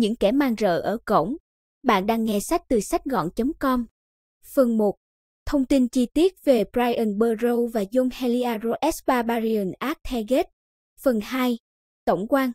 những kẻ mang rợ ở cổng. Bạn đang nghe sách từ sách gọn.com. Phần 1. Thông tin chi tiết về Brian Burrow và John Heliaros Barbarian Arctegate. Phần 2. Tổng quan.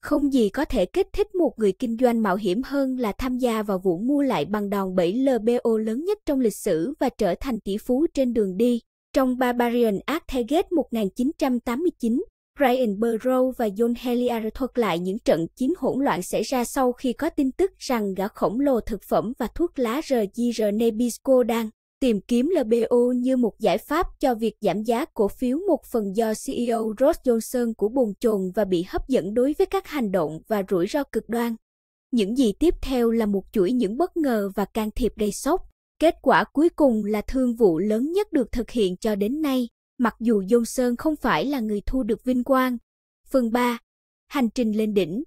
Không gì có thể kích thích một người kinh doanh mạo hiểm hơn là tham gia vào vụ mua lại bằng đòn 7 LBO lớn nhất trong lịch sử và trở thành tỷ phú trên đường đi. Trong Barbarian Arctegate 1989, Brian Burrow và John Helier thuật lại những trận chiến hỗn loạn xảy ra sau khi có tin tức rằng gã khổng lồ thực phẩm và thuốc lá r g Nabisco đang tìm kiếm LBO như một giải pháp cho việc giảm giá cổ phiếu một phần do CEO Ross Johnson của bồn chồn và bị hấp dẫn đối với các hành động và rủi ro cực đoan. Những gì tiếp theo là một chuỗi những bất ngờ và can thiệp đầy sốc. Kết quả cuối cùng là thương vụ lớn nhất được thực hiện cho đến nay. Mặc dù Dôn Sơn không phải là người thu được vinh quang. Phần 3. Hành trình lên đỉnh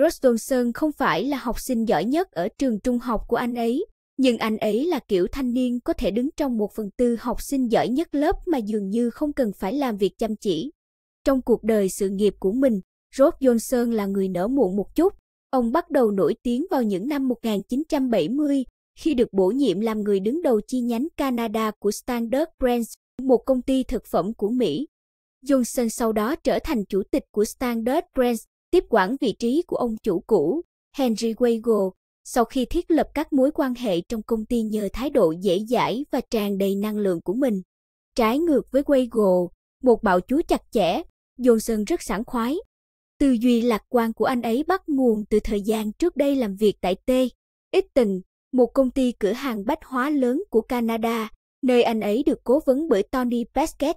Ross Johnson không phải là học sinh giỏi nhất ở trường trung học của anh ấy, nhưng anh ấy là kiểu thanh niên có thể đứng trong một phần tư học sinh giỏi nhất lớp mà dường như không cần phải làm việc chăm chỉ. Trong cuộc đời sự nghiệp của mình, Ross Johnson là người nở muộn một chút. Ông bắt đầu nổi tiếng vào những năm 1970, khi được bổ nhiệm làm người đứng đầu chi nhánh Canada của Standard Brands một công ty thực phẩm của Mỹ. Johnson sau đó trở thành chủ tịch của Standard Brands, tiếp quản vị trí của ông chủ cũ, Henry Weigel, sau khi thiết lập các mối quan hệ trong công ty nhờ thái độ dễ dãi và tràn đầy năng lượng của mình. Trái ngược với Weigel, một bạo chúa chặt chẽ, Johnson rất sảng khoái. Tư duy lạc quan của anh ấy bắt nguồn từ thời gian trước đây làm việc tại T. Eaton, một công ty cửa hàng bách hóa lớn của Canada, nơi anh ấy được cố vấn bởi Tony Pesquet.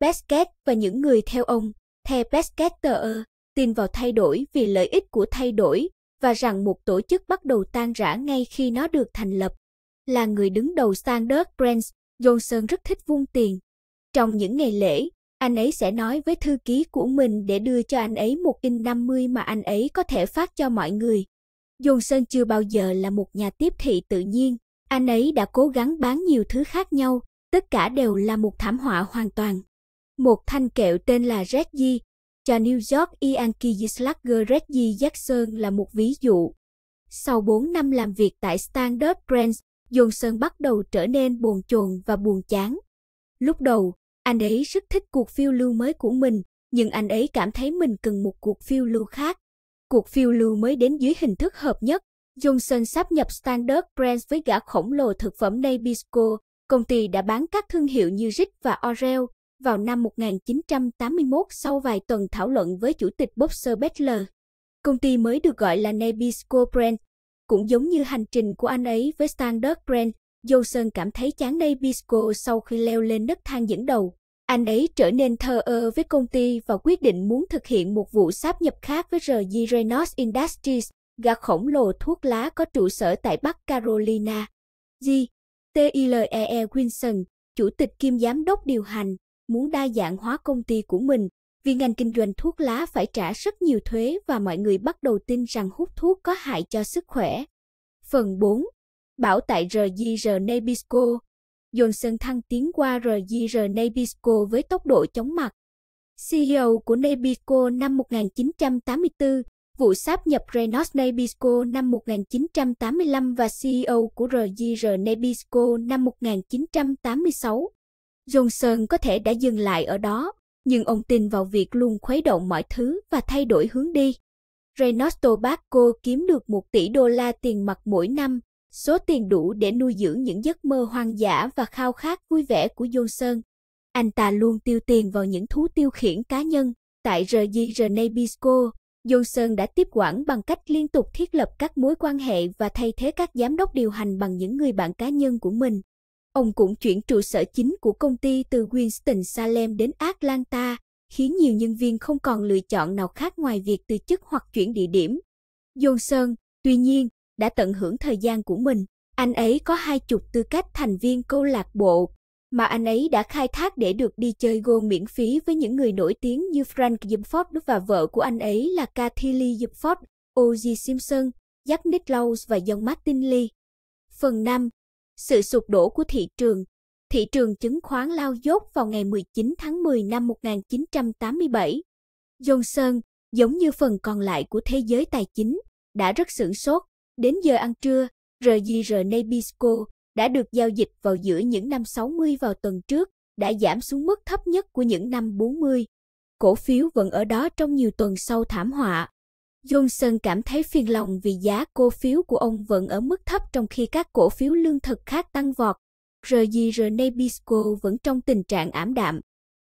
Pesquet và những người theo ông, theo Pesqueter, tin vào thay đổi vì lợi ích của thay đổi và rằng một tổ chức bắt đầu tan rã ngay khi nó được thành lập. Là người đứng đầu Sanders Brands, Johnson rất thích vung tiền. Trong những ngày lễ, anh ấy sẽ nói với thư ký của mình để đưa cho anh ấy một in 50 mà anh ấy có thể phát cho mọi người. Johnson chưa bao giờ là một nhà tiếp thị tự nhiên, anh ấy đã cố gắng bán nhiều thứ khác nhau, tất cả đều là một thảm họa hoàn toàn. Một thanh kẹo tên là Reggie, cho New York Yankee Slugger Reggie Jackson là một ví dụ. Sau 4 năm làm việc tại Standard Brands, Johnson bắt đầu trở nên buồn chồn và buồn chán. Lúc đầu, anh ấy rất thích cuộc phiêu lưu mới của mình, nhưng anh ấy cảm thấy mình cần một cuộc phiêu lưu khác. Cuộc phiêu lưu mới đến dưới hình thức hợp nhất, Johnson sắp nhập Standard Brands với gã khổng lồ thực phẩm Nabisco, công ty đã bán các thương hiệu như Ritz và Oreo vào năm 1981 sau vài tuần thảo luận với chủ tịch Boxer Bettler. Công ty mới được gọi là Nabisco Brand. Cũng giống như hành trình của anh ấy với Standard Brand, Johnson cảm thấy chán Nabisco sau khi leo lên nấc thang dẫn đầu. Anh ấy trở nên thờ ơ với công ty và quyết định muốn thực hiện một vụ sáp nhập khác với RG Reynolds Industries gà khổng lồ thuốc lá có trụ sở tại Bắc Carolina. G. E. e. Wilson, chủ tịch kiêm giám đốc điều hành, muốn đa dạng hóa công ty của mình vì ngành kinh doanh thuốc lá phải trả rất nhiều thuế và mọi người bắt đầu tin rằng hút thuốc có hại cho sức khỏe. Phần 4. Bảo tại RGR Nabisco Johnson thăng tiến qua RGR Nabisco với tốc độ chóng mặt. CEO của Nabisco năm 1984, Vụ sáp nhập Reynolds Nabisco năm 1985 và CEO của RJR Nabisco năm 1986. Johnson có thể đã dừng lại ở đó, nhưng ông tin vào việc luôn khuấy động mọi thứ và thay đổi hướng đi. Reynolds Tobacco kiếm được 1 tỷ đô la tiền mặt mỗi năm, số tiền đủ để nuôi dưỡng những giấc mơ hoang dã và khao khát vui vẻ của Johnson. Anh ta luôn tiêu tiền vào những thú tiêu khiển cá nhân. Tại RJR Nabisco, Du Sơn đã tiếp quản bằng cách liên tục thiết lập các mối quan hệ và thay thế các giám đốc điều hành bằng những người bạn cá nhân của mình. Ông cũng chuyển trụ sở chính của công ty từ Winston-Salem đến Atlanta, khiến nhiều nhân viên không còn lựa chọn nào khác ngoài việc từ chức hoặc chuyển địa điểm. Johnson, tuy nhiên, đã tận hưởng thời gian của mình. Anh ấy có hai chục tư cách thành viên câu lạc bộ mà anh ấy đã khai thác để được đi chơi gôn miễn phí với những người nổi tiếng như Frank Giumford và vợ của anh ấy là Kathy Lee Giumford, O.J. Simpson, Jack Nicklaus và John Martin Lee. Phần 5. Sự sụp đổ của thị trường Thị trường chứng khoán lao dốt vào ngày 19 tháng 10 năm 1987. Johnson, giống như phần còn lại của thế giới tài chính, đã rất sửng sốt. Đến giờ ăn trưa, Rờ gì rờ Nabisco, đã được giao dịch vào giữa những năm 60 vào tuần trước đã giảm xuống mức thấp nhất của những năm 40. Cổ phiếu vẫn ở đó trong nhiều tuần sau thảm họa. Johnson cảm thấy phiền lòng vì giá cổ phiếu của ông vẫn ở mức thấp trong khi các cổ phiếu lương thực khác tăng vọt. RJR Nabisco vẫn trong tình trạng ảm đạm.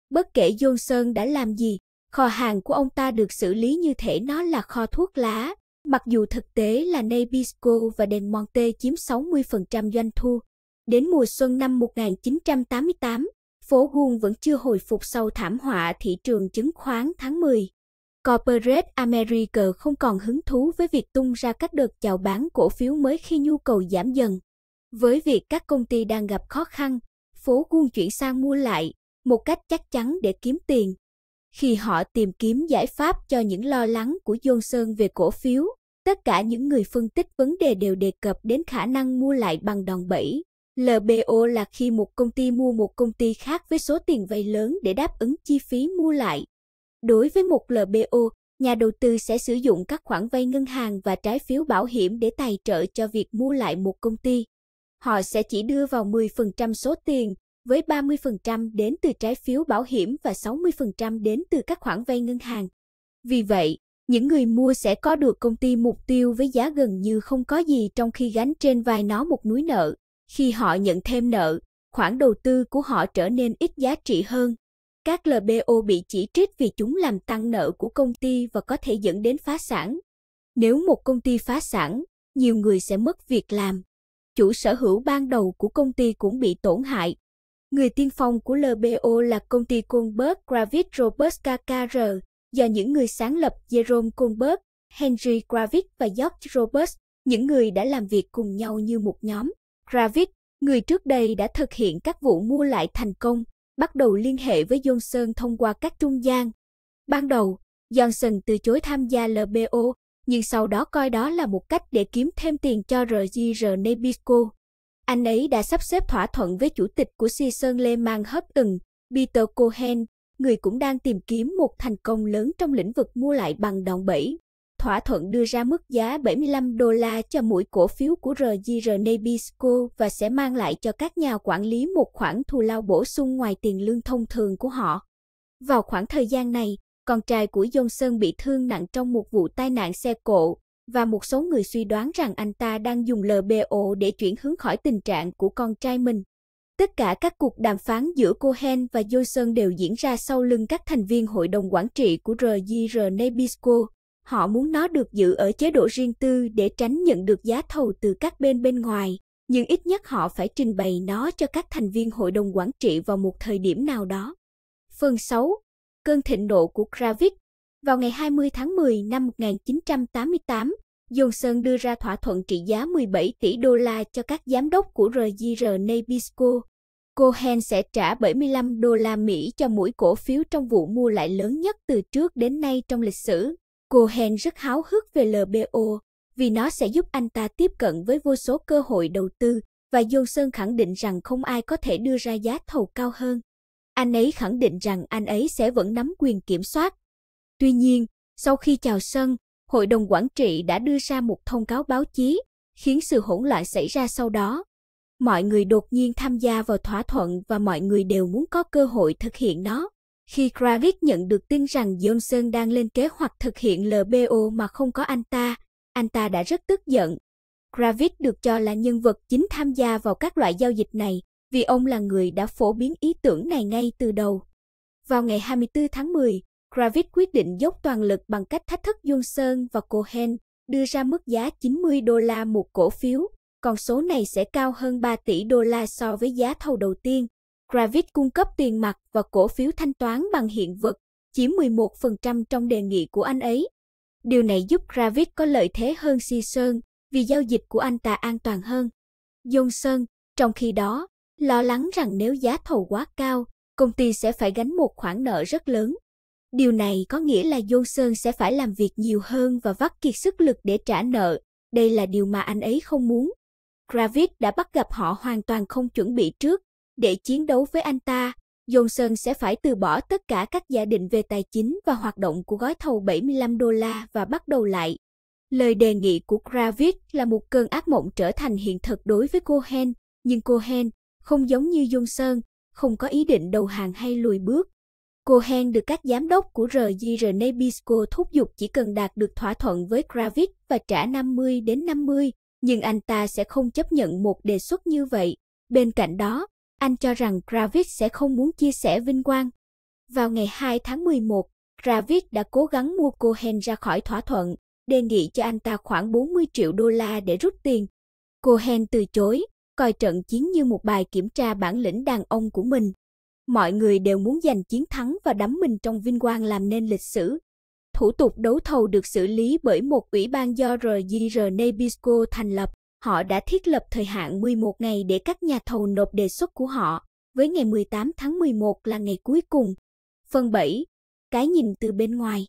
Bất kể Johnson đã làm gì, kho hàng của ông ta được xử lý như thể nó là kho thuốc lá. Mặc dù thực tế là Nabisco và Del Monte chiếm 60% doanh thu, đến mùa xuân năm 1988, phố Wall vẫn chưa hồi phục sau thảm họa thị trường chứng khoán tháng 10. Corporate America không còn hứng thú với việc tung ra các đợt chào bán cổ phiếu mới khi nhu cầu giảm dần. Với việc các công ty đang gặp khó khăn, phố Wall chuyển sang mua lại một cách chắc chắn để kiếm tiền. Khi họ tìm kiếm giải pháp cho những lo lắng của Johnson về cổ phiếu, Tất cả những người phân tích vấn đề đều đề cập đến khả năng mua lại bằng đòn bẩy. LBO là khi một công ty mua một công ty khác với số tiền vay lớn để đáp ứng chi phí mua lại. Đối với một LBO, nhà đầu tư sẽ sử dụng các khoản vay ngân hàng và trái phiếu bảo hiểm để tài trợ cho việc mua lại một công ty. Họ sẽ chỉ đưa vào 10% số tiền, với 30% đến từ trái phiếu bảo hiểm và 60% đến từ các khoản vay ngân hàng. Vì vậy, những người mua sẽ có được công ty mục tiêu với giá gần như không có gì trong khi gánh trên vai nó một núi nợ. Khi họ nhận thêm nợ, khoản đầu tư của họ trở nên ít giá trị hơn. Các LBO bị chỉ trích vì chúng làm tăng nợ của công ty và có thể dẫn đến phá sản. Nếu một công ty phá sản, nhiều người sẽ mất việc làm. Chủ sở hữu ban đầu của công ty cũng bị tổn hại. Người tiên phong của LBO là công ty Kohlberg Gravit Roberts KKR, do những người sáng lập Jerome Colbert, Henry Gravit và George Roberts, những người đã làm việc cùng nhau như một nhóm. Gravit, người trước đây đã thực hiện các vụ mua lại thành công, bắt đầu liên hệ với Johnson thông qua các trung gian. Ban đầu, Johnson từ chối tham gia LBO, nhưng sau đó coi đó là một cách để kiếm thêm tiền cho RGR Nabisco. Anh ấy đã sắp xếp thỏa thuận với chủ tịch của Season Lehman Hutton, Peter Cohen, người cũng đang tìm kiếm một thành công lớn trong lĩnh vực mua lại bằng đòn bẩy. Thỏa thuận đưa ra mức giá 75 đô la cho mỗi cổ phiếu của RJR Nabisco và sẽ mang lại cho các nhà quản lý một khoản thù lao bổ sung ngoài tiền lương thông thường của họ. Vào khoảng thời gian này, con trai của Johnson bị thương nặng trong một vụ tai nạn xe cộ và một số người suy đoán rằng anh ta đang dùng LBO để chuyển hướng khỏi tình trạng của con trai mình. Tất cả các cuộc đàm phán giữa Cohen và Johnson đều diễn ra sau lưng các thành viên hội đồng quản trị của RJR Nabisco. Họ muốn nó được giữ ở chế độ riêng tư để tránh nhận được giá thầu từ các bên bên ngoài, nhưng ít nhất họ phải trình bày nó cho các thành viên hội đồng quản trị vào một thời điểm nào đó. Phần 6. Cơn thịnh nộ của Kravitz Vào ngày 20 tháng 10 năm 1988, Johnson đưa ra thỏa thuận trị giá 17 tỷ đô la cho các giám đốc của RJR Nabisco. Cohen sẽ trả 75 đô la Mỹ cho mỗi cổ phiếu trong vụ mua lại lớn nhất từ trước đến nay trong lịch sử. Cohen rất háo hức về LBO vì nó sẽ giúp anh ta tiếp cận với vô số cơ hội đầu tư và Johnson khẳng định rằng không ai có thể đưa ra giá thầu cao hơn. Anh ấy khẳng định rằng anh ấy sẽ vẫn nắm quyền kiểm soát. Tuy nhiên, sau khi chào sân, hội đồng quản trị đã đưa ra một thông cáo báo chí, khiến sự hỗn loạn xảy ra sau đó. Mọi người đột nhiên tham gia vào thỏa thuận và mọi người đều muốn có cơ hội thực hiện nó. Khi Kravitz nhận được tin rằng Johnson đang lên kế hoạch thực hiện LBO mà không có anh ta, anh ta đã rất tức giận. Kravitz được cho là nhân vật chính tham gia vào các loại giao dịch này, vì ông là người đã phổ biến ý tưởng này ngay từ đầu. Vào ngày 24 tháng 10, Kravitz quyết định dốc toàn lực bằng cách thách thức Johnson và Cohen, đưa ra mức giá 90 đô la một cổ phiếu, còn số này sẽ cao hơn 3 tỷ đô la so với giá thầu đầu tiên. Kravitz cung cấp tiền mặt và cổ phiếu thanh toán bằng hiện vật, chiếm 11% trong đề nghị của anh ấy. Điều này giúp Kravitz có lợi thế hơn Season vì giao dịch của anh ta an toàn hơn. Johnson, trong khi đó, lo lắng rằng nếu giá thầu quá cao, công ty sẽ phải gánh một khoản nợ rất lớn. Điều này có nghĩa là Sơn sẽ phải làm việc nhiều hơn và vắt kiệt sức lực để trả nợ. Đây là điều mà anh ấy không muốn. Kravitz đã bắt gặp họ hoàn toàn không chuẩn bị trước. Để chiến đấu với anh ta, Johnson sẽ phải từ bỏ tất cả các giả định về tài chính và hoạt động của gói thầu 75 đô la và bắt đầu lại. Lời đề nghị của Kravitz là một cơn ác mộng trở thành hiện thực đối với Cohen, nhưng Cohen không giống như Johnson, không có ý định đầu hàng hay lùi bước. Cohen được các giám đốc của RG Nabisco thúc giục chỉ cần đạt được thỏa thuận với Kravitz và trả 50 đến 50, nhưng anh ta sẽ không chấp nhận một đề xuất như vậy. Bên cạnh đó, anh cho rằng Kravitz sẽ không muốn chia sẻ vinh quang. Vào ngày 2 tháng 11, Kravitz đã cố gắng mua Cohen ra khỏi thỏa thuận, đề nghị cho anh ta khoảng 40 triệu đô la để rút tiền. Cohen từ chối, coi trận chiến như một bài kiểm tra bản lĩnh đàn ông của mình. Mọi người đều muốn giành chiến thắng và đắm mình trong vinh quang làm nên lịch sử. Thủ tục đấu thầu được xử lý bởi một ủy ban do RGR Nabisco thành lập. Họ đã thiết lập thời hạn 11 ngày để các nhà thầu nộp đề xuất của họ, với ngày 18 tháng 11 là ngày cuối cùng. Phần 7. Cái nhìn từ bên ngoài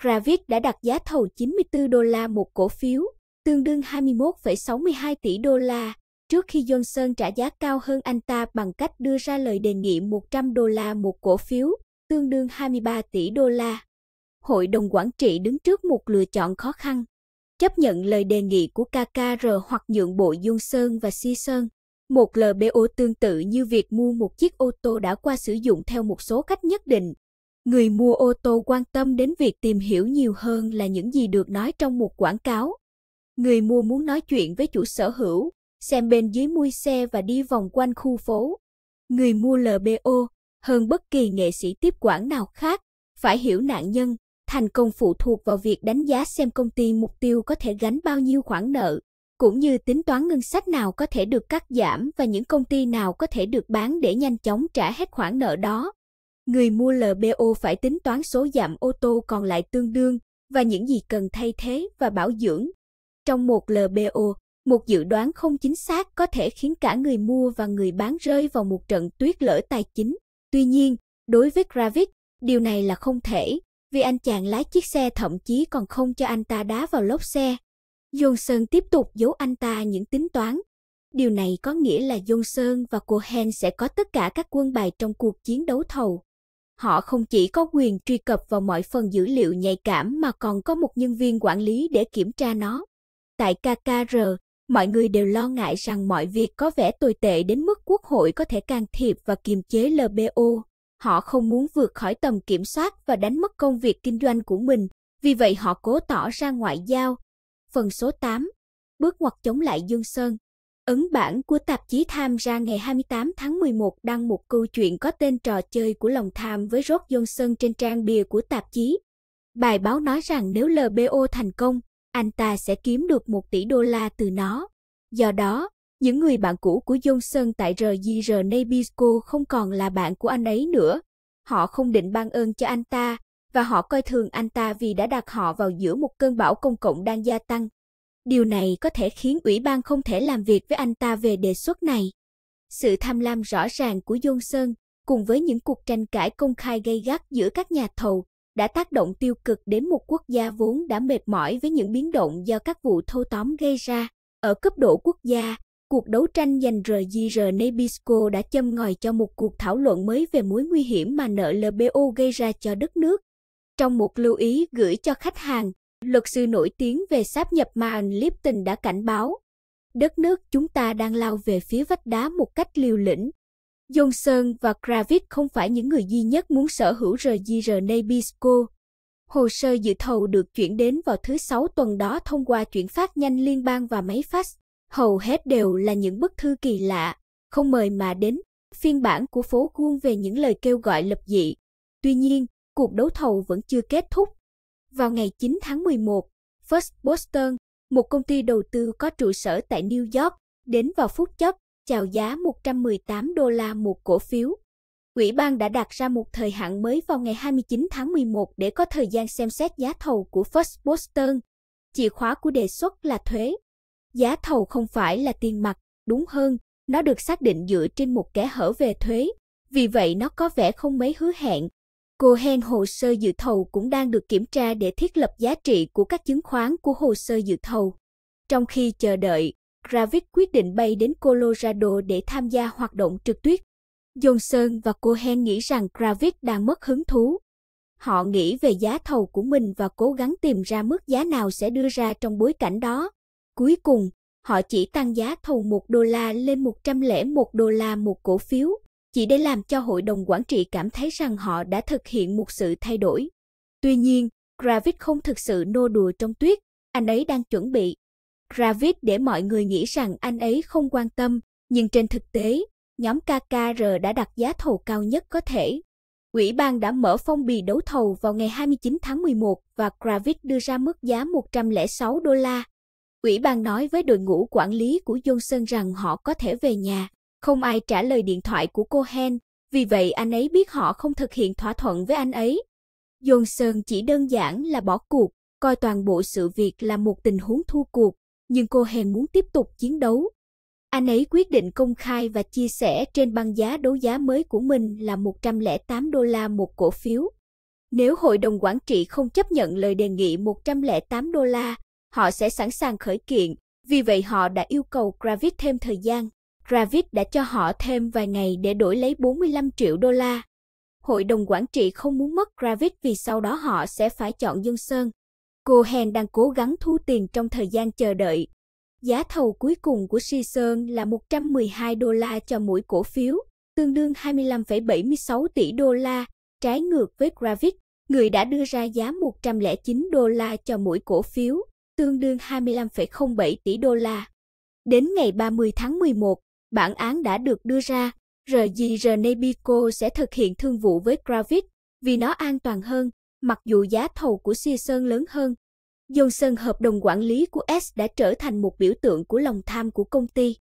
Gravit đã đặt giá thầu 94 đô la một cổ phiếu, tương đương 21,62 tỷ đô la, trước khi Johnson trả giá cao hơn anh ta bằng cách đưa ra lời đề nghị 100 đô la một cổ phiếu, tương đương 23 tỷ đô la. Hội đồng quản trị đứng trước một lựa chọn khó khăn, chấp nhận lời đề nghị của KKR hoặc nhượng bộ Johnson và Season. Một LBO tương tự như việc mua một chiếc ô tô đã qua sử dụng theo một số cách nhất định. Người mua ô tô quan tâm đến việc tìm hiểu nhiều hơn là những gì được nói trong một quảng cáo. Người mua muốn nói chuyện với chủ sở hữu, xem bên dưới mui xe và đi vòng quanh khu phố. Người mua LBO, hơn bất kỳ nghệ sĩ tiếp quản nào khác, phải hiểu nạn nhân, thành công phụ thuộc vào việc đánh giá xem công ty mục tiêu có thể gánh bao nhiêu khoản nợ, cũng như tính toán ngân sách nào có thể được cắt giảm và những công ty nào có thể được bán để nhanh chóng trả hết khoản nợ đó. Người mua LBO phải tính toán số giảm ô tô còn lại tương đương và những gì cần thay thế và bảo dưỡng. Trong một LBO, một dự đoán không chính xác có thể khiến cả người mua và người bán rơi vào một trận tuyết lỡ tài chính. Tuy nhiên, đối với Kravitz, điều này là không thể, vì anh chàng lái chiếc xe thậm chí còn không cho anh ta đá vào lốp xe. Johnson tiếp tục giấu anh ta những tính toán. Điều này có nghĩa là Johnson và Cohen sẽ có tất cả các quân bài trong cuộc chiến đấu thầu. Họ không chỉ có quyền truy cập vào mọi phần dữ liệu nhạy cảm mà còn có một nhân viên quản lý để kiểm tra nó. Tại KKR, mọi người đều lo ngại rằng mọi việc có vẻ tồi tệ đến mức quốc hội có thể can thiệp và kiềm chế LBO. Họ không muốn vượt khỏi tầm kiểm soát và đánh mất công việc kinh doanh của mình, vì vậy họ cố tỏ ra ngoại giao. Phần số 8. Bước ngoặt chống lại Dương Sơn. Ấn bản của tạp chí Tham ra ngày 28 tháng 11 đăng một câu chuyện có tên trò chơi của lòng tham với Rốt Sơn trên trang bìa của tạp chí. Bài báo nói rằng nếu LBO thành công, anh ta sẽ kiếm được một tỷ đô la từ nó. Do đó, những người bạn cũ của Johnson tại RJR Nabisco không còn là bạn của anh ấy nữa. Họ không định ban ơn cho anh ta, và họ coi thường anh ta vì đã đặt họ vào giữa một cơn bão công cộng đang gia tăng. Điều này có thể khiến ủy ban không thể làm việc với anh ta về đề xuất này. Sự tham lam rõ ràng của Johnson cùng với những cuộc tranh cãi công khai gây gắt giữa các nhà thầu đã tác động tiêu cực đến một quốc gia vốn đã mệt mỏi với những biến động do các vụ thâu tóm gây ra. Ở cấp độ quốc gia, cuộc đấu tranh giành RGR Nabisco đã châm ngòi cho một cuộc thảo luận mới về mối nguy hiểm mà nợ LBO gây ra cho đất nước. Trong một lưu ý gửi cho khách hàng, luật sư nổi tiếng về sáp nhập Maren Lipton đã cảnh báo, đất nước chúng ta đang lao về phía vách đá một cách liều lĩnh, Johnson và Kravitz không phải những người duy nhất muốn sở hữu RGR Nabisco. Hồ sơ dự thầu được chuyển đến vào thứ Sáu tuần đó thông qua chuyển phát nhanh liên bang và máy fax. Hầu hết đều là những bức thư kỳ lạ, không mời mà đến, phiên bản của phố Guôn về những lời kêu gọi lập dị. Tuy nhiên, cuộc đấu thầu vẫn chưa kết thúc. Vào ngày 9 tháng 11, First Boston, một công ty đầu tư có trụ sở tại New York, đến vào phút chót chào giá 118 đô la một cổ phiếu. Ủy ban đã đặt ra một thời hạn mới vào ngày 29 tháng 11 để có thời gian xem xét giá thầu của First Boston. Chìa khóa của đề xuất là thuế. Giá thầu không phải là tiền mặt, đúng hơn, nó được xác định dựa trên một kẽ hở về thuế, vì vậy nó có vẻ không mấy hứa hẹn. Cohen hồ sơ dự thầu cũng đang được kiểm tra để thiết lập giá trị của các chứng khoán của hồ sơ dự thầu. Trong khi chờ đợi, Kravitz quyết định bay đến Colorado để tham gia hoạt động trượt tuyết. Johnson và Cohen nghĩ rằng Kravitz đang mất hứng thú. Họ nghĩ về giá thầu của mình và cố gắng tìm ra mức giá nào sẽ đưa ra trong bối cảnh đó. Cuối cùng, họ chỉ tăng giá thầu 1 đô la lên 101 đô la một cổ phiếu, chỉ để làm cho hội đồng quản trị cảm thấy rằng họ đã thực hiện một sự thay đổi. Tuy nhiên, Kravitz không thực sự nô đùa trong tuyết, anh ấy đang chuẩn bị ra để mọi người nghĩ rằng anh ấy không quan tâm, nhưng trên thực tế, nhóm KKR đã đặt giá thầu cao nhất có thể. Ủy ban đã mở phong bì đấu thầu vào ngày 29 tháng 11 và Gravit đưa ra mức giá 106 đô la. Ủy ban nói với đội ngũ quản lý của Johnson rằng họ có thể về nhà, không ai trả lời điện thoại của cô Hen, vì vậy anh ấy biết họ không thực hiện thỏa thuận với anh ấy. Johnson chỉ đơn giản là bỏ cuộc, coi toàn bộ sự việc là một tình huống thua cuộc nhưng cô hèn muốn tiếp tục chiến đấu. Anh ấy quyết định công khai và chia sẻ trên băng giá đấu giá mới của mình là 108 đô la một cổ phiếu. Nếu hội đồng quản trị không chấp nhận lời đề nghị 108 đô la, họ sẽ sẵn sàng khởi kiện, vì vậy họ đã yêu cầu Gravit thêm thời gian. Gravit đã cho họ thêm vài ngày để đổi lấy 45 triệu đô la. Hội đồng quản trị không muốn mất Gravit vì sau đó họ sẽ phải chọn Dương Sơn. Cô Hen đang cố gắng thu tiền trong thời gian chờ đợi. Giá thầu cuối cùng của Si Sơn là 112 đô la cho mỗi cổ phiếu, tương đương 25,76 tỷ đô la, trái ngược với Gravit, người đã đưa ra giá 109 đô la cho mỗi cổ phiếu, tương đương 25,07 tỷ đô la. Đến ngày 30 tháng 11, bản án đã được đưa ra, RGR Nebico sẽ thực hiện thương vụ với Gravit vì nó an toàn hơn Mặc dù giá thầu của Xia Sơn lớn hơn, Dồn Sơn hợp đồng quản lý của S đã trở thành một biểu tượng của lòng tham của công ty.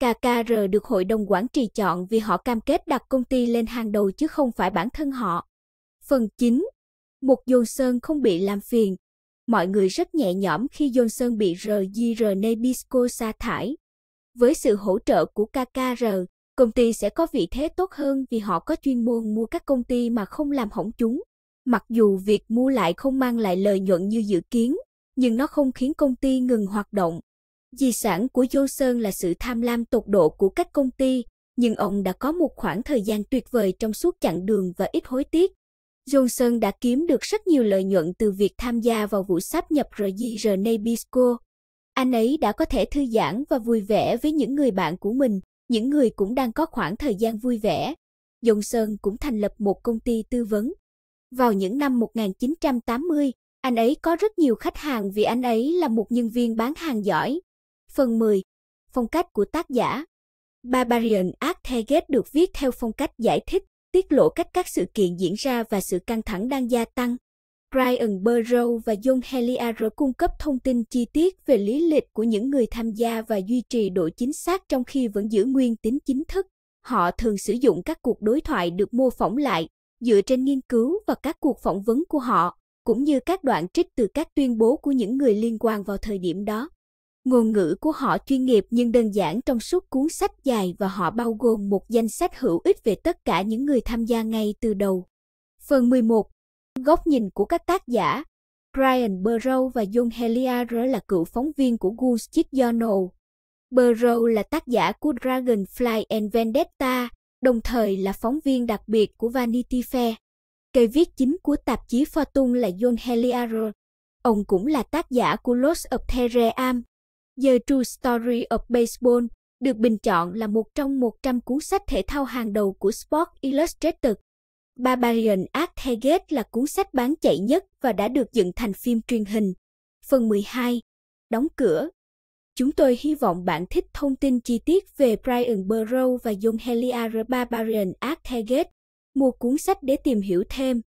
KKR được hội đồng quản trị chọn vì họ cam kết đặt công ty lên hàng đầu chứ không phải bản thân họ. Phần 9. Một Dồn Sơn không bị làm phiền. Mọi người rất nhẹ nhõm khi Dồn Sơn bị RGR Nabisco sa thải. Với sự hỗ trợ của KKR, công ty sẽ có vị thế tốt hơn vì họ có chuyên môn mua các công ty mà không làm hỏng chúng. Mặc dù việc mua lại không mang lại lợi nhuận như dự kiến, nhưng nó không khiến công ty ngừng hoạt động. Di sản của Johnson là sự tham lam tột độ của các công ty, nhưng ông đã có một khoảng thời gian tuyệt vời trong suốt chặng đường và ít hối tiếc. Johnson đã kiếm được rất nhiều lợi nhuận từ việc tham gia vào vụ sáp nhập RG Nabisco. Anh ấy đã có thể thư giãn và vui vẻ với những người bạn của mình, những người cũng đang có khoảng thời gian vui vẻ. Johnson cũng thành lập một công ty tư vấn vào những năm 1980, anh ấy có rất nhiều khách hàng vì anh ấy là một nhân viên bán hàng giỏi. Phần 10. Phong cách của tác giả Barbarian Arctaget được viết theo phong cách giải thích, tiết lộ cách các sự kiện diễn ra và sự căng thẳng đang gia tăng. Brian Burrow và John Heliar cung cấp thông tin chi tiết về lý lịch của những người tham gia và duy trì độ chính xác trong khi vẫn giữ nguyên tính chính thức. Họ thường sử dụng các cuộc đối thoại được mô phỏng lại, dựa trên nghiên cứu và các cuộc phỏng vấn của họ, cũng như các đoạn trích từ các tuyên bố của những người liên quan vào thời điểm đó. Ngôn ngữ của họ chuyên nghiệp nhưng đơn giản trong suốt cuốn sách dài và họ bao gồm một danh sách hữu ích về tất cả những người tham gia ngay từ đầu. Phần 11. Góc nhìn của các tác giả Brian Burrow và John Heliar là cựu phóng viên của Wall Journal. Burrow là tác giả của Dragonfly and Vendetta, đồng thời là phóng viên đặc biệt của Vanity Fair. Cây viết chính của tạp chí Fortune là John Heliaro. Ông cũng là tác giả của Lost of Terre Am. The True Story of Baseball được bình chọn là một trong 100 cuốn sách thể thao hàng đầu của Sport Illustrated. Barbarian Art Gate là cuốn sách bán chạy nhất và đã được dựng thành phim truyền hình. Phần 12 Đóng cửa Chúng tôi hy vọng bạn thích thông tin chi tiết về Brian Burrow và John Helia Barbarian Arctegate. Mua cuốn sách để tìm hiểu thêm.